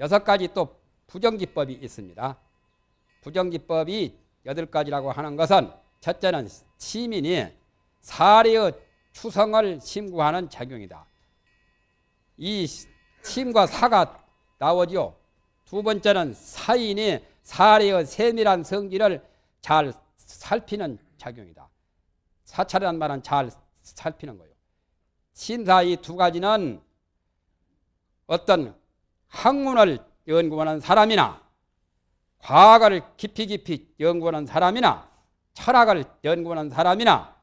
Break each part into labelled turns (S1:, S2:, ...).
S1: 여섯 가지 또 부정기법이 있습니다. 부정기법이 여덟 가지라고 하는 것은 첫째는 시민이 사례의 추성을 심구하는 작용이다. 이 심과 사가 나오죠. 두 번째는 사인이 사례의 세밀한 성질을 잘 살피는 작용이다. 사찰이란 말은 잘 살피는 거예요. 신사 이 두 가지는 어떤 학문을 연구하는 사람이나 과학을 깊이 깊이 연구하는 사람이나 철학을 연구하는 사람이나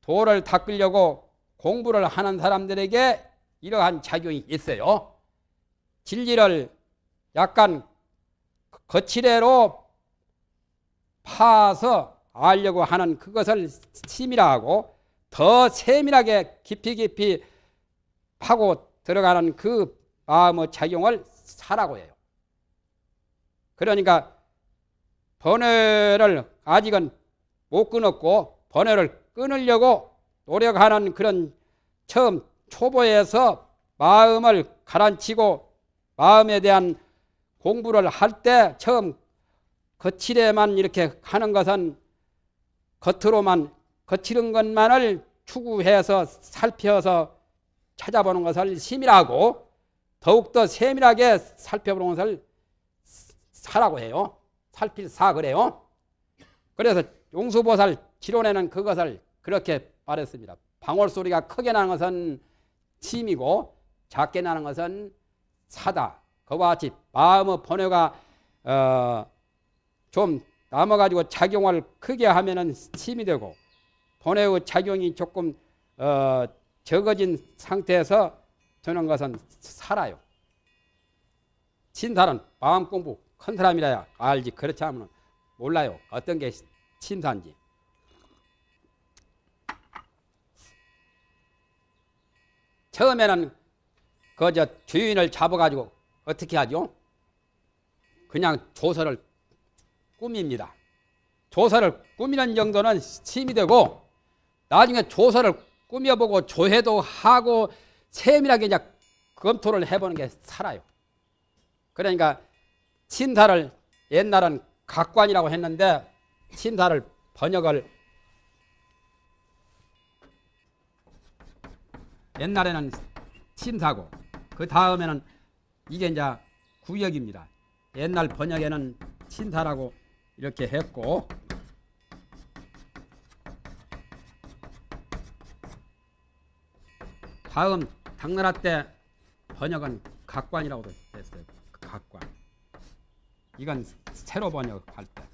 S1: 도를 닦으려고 공부를 하는 사람들에게 이러한 작용이 있어요. 진리를 약간 거칠애로 파서 알려고 하는 그것을 치밀 하고 더 세밀하게 깊이 깊이 파고 들어가는 그 아, 뭐 작용을 사라고 해요. 그러니까 번뇌를 아직은 못 끊었고 번뇌를 끊으려고 노력하는 그런 처음 초보에서 마음을 가라앉히고 마음에 대한 공부를 할 때 처음 거칠에만 이렇게 하는 것은 겉으로만 거칠은 것만을 추구해서 살펴서 찾아보는 것을 심이라고 더욱더 세밀하게 살펴보는 것을 사라고 해요. 살필사 그래요. 그래서 용수보살 지론에는 그것을 그렇게 말했습니다. 방울 소리가 크게 나는 것은 침이고 작게 나는 것은 사다. 그와 같이 마음의 번뇌가 어, 좀 남아가지고 작용을 크게 하면은 침이 되고 번뇌의 작용이 조금 어, 적어진 상태에서 저는 것은 살아요. 신사는 마음 공부 큰 사람이라야 알지 그렇지 않으면 몰라요. 어떤 게 신사인지. 처음에는 그저 주인을 잡아가지고 어떻게 하죠? 그냥 조서를 꾸밉니다. 조서를 꾸미는 정도는 심이 되고 나중에 조서를 꾸며보고 조회도 하고 세밀하게 이제 검토를 해보는 게 살아요. 그러니까 친타를 옛날은 각관이라고 했는데 친타를 번역을 옛날에는 친사고 그 다음에는 이게 이제 구역입니다. 옛날 번역에는 친사라고 이렇게 했고 다음 당나라 때 번역은 각관이라고 도 했어요. 각관. 이건 새로 번역할 때.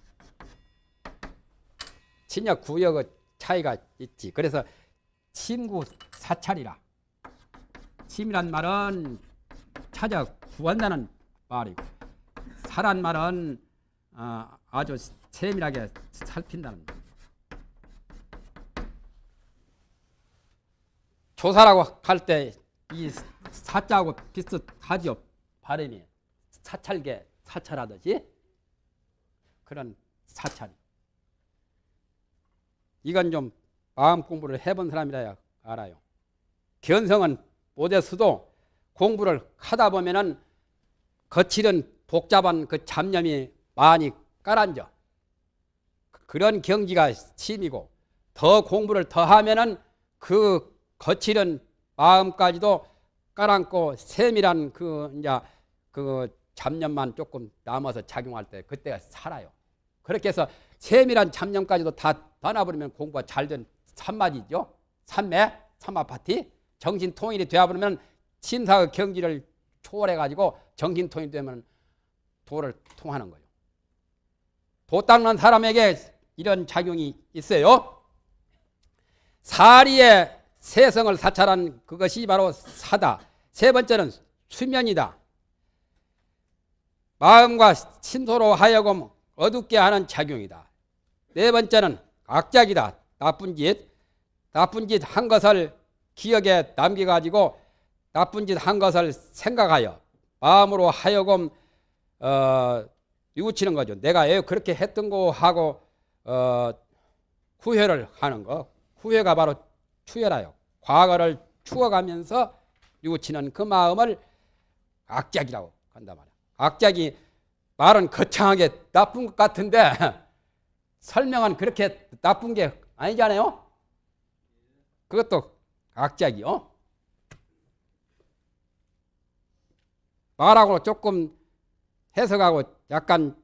S1: 침략 구역의 차이가 있지. 그래서 침구 사찰이라. 침이란 말은 찾아 구한다는 말이고 사란 말은 어, 아주 세밀하게 살핀다는 말. 조사라고 할때 이 사자하고 비슷하죠 발음이 사찰계 사찰하듯이 그런 사찰. 이건 좀 마음 공부를 해본 사람이라야 알아요. 견성은 못했어도 공부를 하다 보면은 거칠은 복잡한 그 잡념이 많이 깔아져 그런 경지가 심이고 더 공부를 더 하면은 그 거칠은 마음까지도 깔아앉고 셈이란 그 이제 그 잡념만 조금 남아서 작용할 때 그때가 살아요. 그렇게 해서 세밀한 잡념까지도 다 떠나버리면 공부가 잘된 산마이죠 산매, 산마파티. 정신통일이 되어버리면 신사의 경지를 초월해가지고 정신통일이 되면 도를 통하는 거예요. 도 닦는 사람에게 이런 작용이 있어요. 사리에 세성을 사찰한 그것이 바로 사다. 세 번째는 수면이다. 마음과 신소로 하여금 어둡게 하는 작용이다. 네 번째는 악작이다. 나쁜 짓. 나쁜 짓 한 것을 기억에 남겨가지고 나쁜 짓 한 것을 생각하여 마음으로 하여금 어, 유치는 거죠. 내가 그렇게 했던 거 하고 어, 후회를 하는 거. 후회가 바로 추열하여 과거를 추어가면서 뉘치는그 마음을 악작이라고 한단 말이야. 악작이 말은 거창하게 나쁜 것 같은데 설명은 그렇게 나쁜 게 아니잖아요. 그것도 악작이요. 말하고 조금 해석하고 약간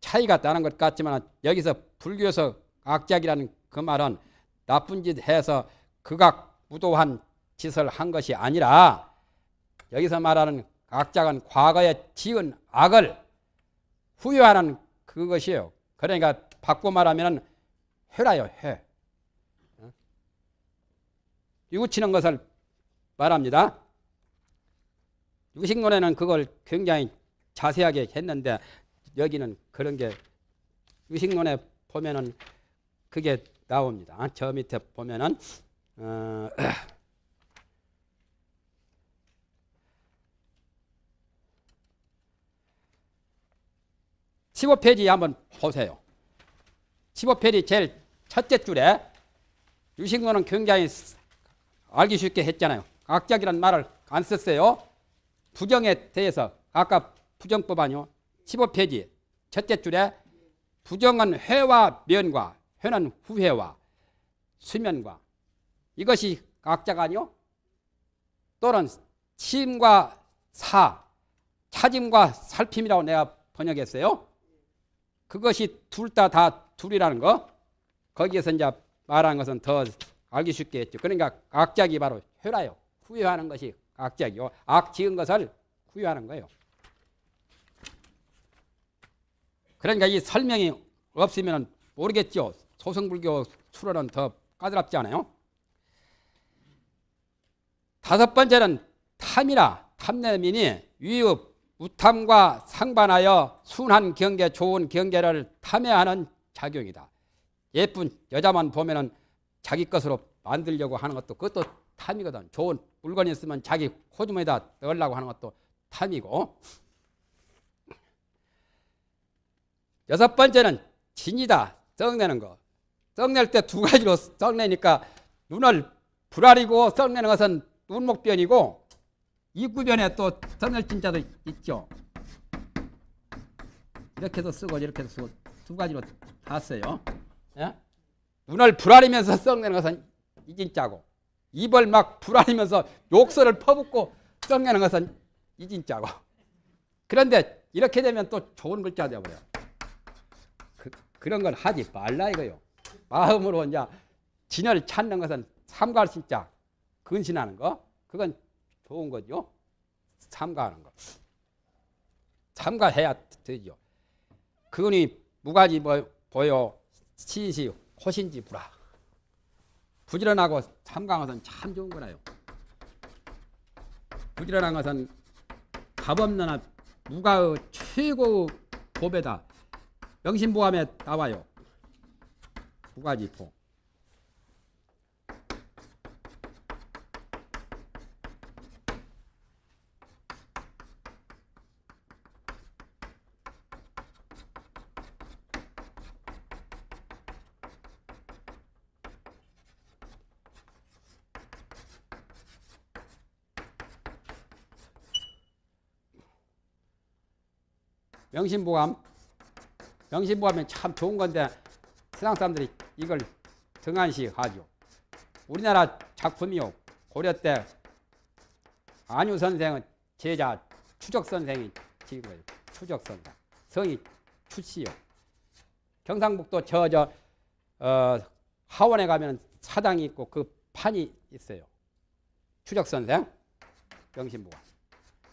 S1: 차이가 나는 것 같지만 여기서 불교에서 악작이라는 그 말은 나쁜 짓 해서 극악 무도한 짓을 한 것이 아니라 여기서 말하는 악작은 과거에 지은 악을 후유하는 그것이에요. 그러니까 바꿔 말하면 해라요, 해. 유치는 것을 말합니다. 유식론에는 그걸 굉장히 자세하게 했는데 여기는 그런 게유식론에 보면은 그게 나옵니다. 저 밑에 보면은 어, 십오 페이지 한번 보세요. 십오 페이지 제일 첫째 줄에 유신군은 굉장히 알기 쉽게 했잖아요. 악작이란 말을 안 썼어요. 부정에 대해서 아까 부정법 아니요. 15페이지 첫째 줄에 부정은 회와 면과 회는 후회와 수면과 이것이 각자가 아니요 또는 침과 사, 찾음과 살핌이라고 내가 번역했어요. 그것이 둘 다 다 둘이라는 거. 거기에서 이제 말한 것은 더 알기 쉽게 했죠. 그러니까 악작이 바로 혈라요 구유하는 것이 악작이요. 악 지은 것을 구유하는 거예요. 그러니까 이 설명이 없으면 모르겠죠. 소승불교 수로는 더 까다롭지 않아요? 다섯 번째는 탐이라 탐내민이 위읍 우탐과 상반하여 순한 경계, 좋은 경계를 탐해하는 작용이다. 예쁜 여자만 보면은 자기 것으로 만들려고 하는 것도 그것도 탐이거든. 좋은 물건이 있으면 자기 코주머니에다 넣으려고 하는 것도 탐이고. 여섯 번째는 진이다. 썩내는 거. 썩낼 때 두 가지로 썩내니까 눈을 불아리고 썩내는 것은 눈목변이고 입구변에 또 선열진자도 있죠. 이렇게 해 쓰고 이렇게 해 쓰고 두 가지로 다 써요. 예? 눈을 불아리면서 썩내는 것은 이진자고 입을 막 불아리면서 욕설을 퍼붓고 썩내는 것은 이진자고 그런데 이렇게 되면 또 좋은 글자 되어버려요. 그, 런건 하지 말라 이거요. 마음으로 이제 진을 찾는 것은 삼갈신자 근신하는 거 그건 좋은 거죠. 참가하는 거. 참가해야 되죠. 그거니 무가지 보여 시시 호신지 불라 부지런하고 참가한 것은 참 좋은 거라요. 부지런한 것은 값없는 무가의 최고 보배다. 명심보함에 나와요. 무가지 보. 명심보감명심보감이참 좋은 건데 세상 사람들이 이걸 등한시하죠. 우리나라 작품이요. 고려 때 안유 선생은 제자 추적 선생이 지은 추적 선생. 성이 출시요. 경상북도 저저 저, 어, 하원에 가면 사당이 있고 그 판이 있어요. 추적 선생, 영신보감.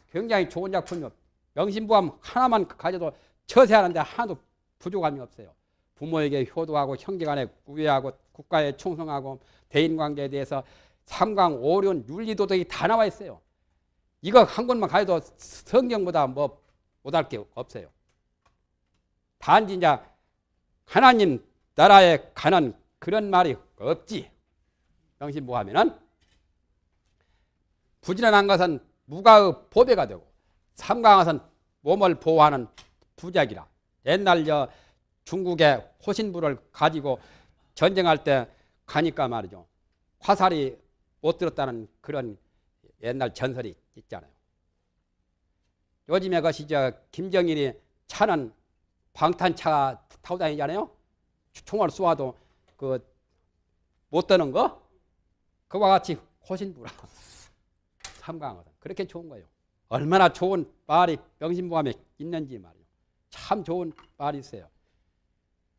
S1: 굉장히 좋은 작품이요. 명심보암 하나만 가져도 처세하는데 하나도 부족함이 없어요. 부모에게 효도하고 형제간에 구애하고 국가에 충성하고 대인관계에 대해서 삼강, 오륜, 윤리도덕이 다 나와 있어요. 이거 한 권만 가져도 성경보다 뭐 못할 게 없어요. 단지 이제 하나님 나라에 가는 그런 말이 없지. 명심보하면은 부지런한 것은 무가의 보배가 되고 삼강화선 몸을 보호하는 부작이라. 옛날 저 중국의 호신부를 가지고 전쟁할 때 가니까 말이죠. 화살이 못 들었다는 그런 옛날 전설이 있잖아요. 요즘에 것이 그 저 김정일이 차는 방탄차 타고 다니잖아요. 총알 쏘아도 그못 되는 거 그와 같이 호신부라 삼강화선 그렇게 좋은 거예요. 얼마나 좋은 빨이 병신보감에 있는지 말이에요. 참 좋은 빨이세요.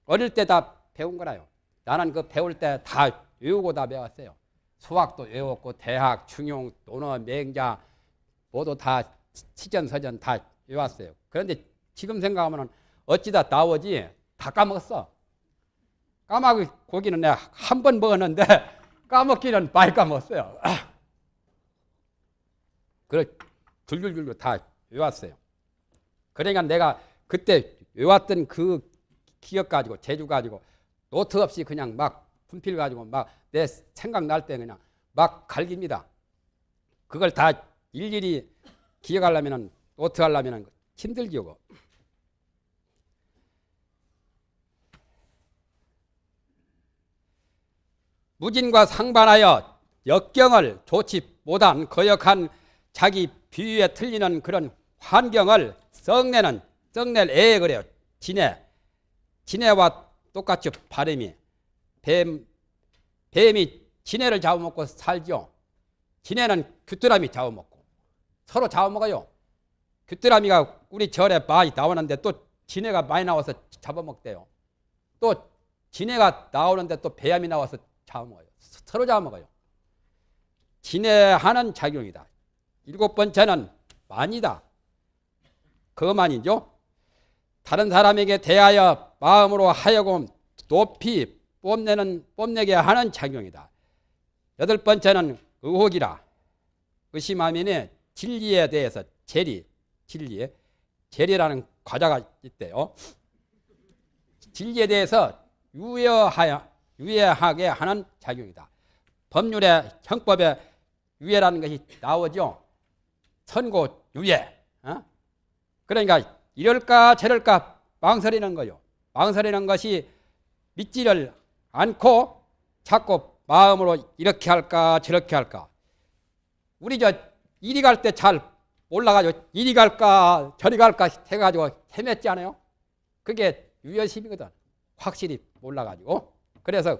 S1: 어릴 때 다 배운 거라요. 나는 그 배울 때 다 외우고 다 배웠어요. 수학도 외웠고 대학, 중용, 논어, 맹자 모두 다 시전서전 다 외웠어요. 그런데 지금 생각하면 어찌다 나오지 다 까먹었어. 까마귀 고기는 내가 한 번 먹었는데 까먹기는 많이 까먹었어요. 그래 줄줄줄줄 다 외웠어요. 그러니까 내가 그때 외웠던 그 기억 가지고 재주 가지고 노트 없이 그냥 막 분필 가지고 막 내 생각 날 때 그냥 막 갈깁니다. 그걸 다 일일이 기억하려면 노트 하려면 힘들죠. 무진과 상반하여 역경을 조치 못한 거역한 자기 비유에 틀리는 그런 환경을 썩내는 썩낼 애 그래요. 지내 지내와 똑같죠 발음이 뱀 뱀이 지네를 잡아먹고 살죠. 지네는 귀뚜라미 잡아먹고 서로 잡아먹어요. 귀뚜라미가 우리 절에 많이 나오는데 또 지네가 많이 나와서 잡아먹대요. 또 지네가 나오는데 또 배암이 나와서 잡아먹어요. 서로 잡아먹어요. 지네하는 작용이다. 일곱 번째는 만이다. 거만이죠. 다른 사람에게 대하여 마음으로 하여금 높이 뽐내는 뽐내게 하는 작용이다. 여덟 번째는 의혹이라. 의심하면에 진리에 대해서 재리, 진리에 재리라는 과자가 있대요. 진리에 대해서 유예하여 유예하게 하는 작용이다. 법률의 형법에 유예라는 것이 나오죠. 선고 유예. 어? 그러니까 이럴까 저럴까 망설이는 거요. 망설이는 것이 믿지를 않고 자꾸 마음으로 이렇게 할까 저렇게 할까. 우리 저 이리 갈 때 잘몰라가지 이리 갈까 저리 갈까 해가지고 헤맸지 않아요? 그게 유연심이거든. 확실히 몰라가지고. 그래서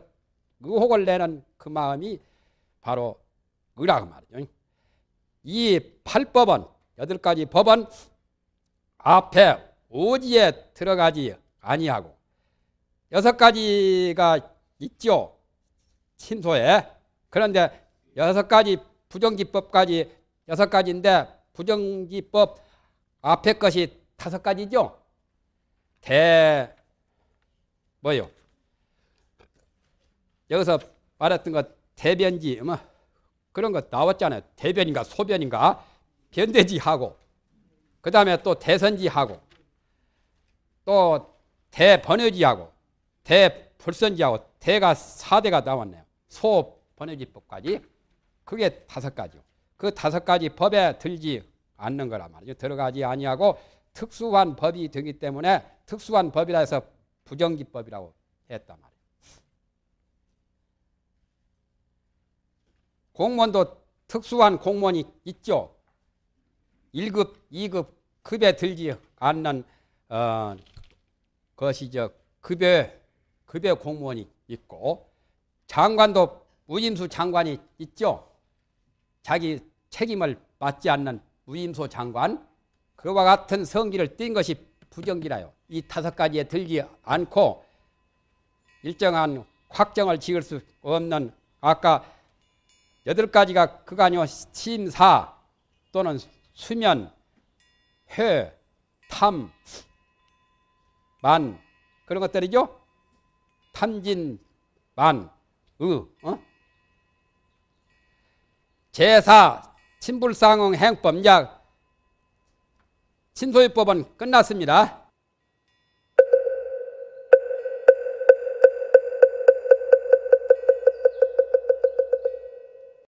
S1: 의혹을 그 내는 그 마음이 바로 의라고 말이죠. 이팔법은 여덟 가지 법은 앞에 오지에 들어가지 아니하고 여섯 가지가 있죠. 신소에. 그런데 여섯 가지 부정지법까지 여섯 가지인데 부정지법 앞에 것이 다섯 가지죠. 대 뭐요? 여기서 말했던 것 대변지 뭐 그런 거 나왔잖아요. 대변인가 소변인가 변대지하고 그 다음에 또 대선지하고 또 대번외지하고 대불선지하고 대가 4대가 나왔네요. 소번외지법까지 그게 다섯 가지요. 그 다섯 가지 법에 들지 않는 거란 말이죠. 들어가지 아니하고 특수한 법이 되기 때문에 특수한 법이라 해서 부정기법이라고 했단 말이에요. 공무원도 특수한 공무원이 있죠. 1급, 2급 급에 들지 않는 어, 것이죠. 급에 급여 공무원이 있고 장관도 무임수 장관이 있죠. 자기 책임을 맡지 않는 무임수 장관 그와 같은 성기를 띈 것이 부정기라요. 이 다섯 가지에 들지 않고 일정한 확정을 지을 수 없는 아까 여덟 가지가 그거아니요 신사 또는 수면, 회, 탐, 만 그런 것들이죠. 탐진, 만, 의. 어? 제사, 친불상응 행법약, 친소유법은 끝났습니다.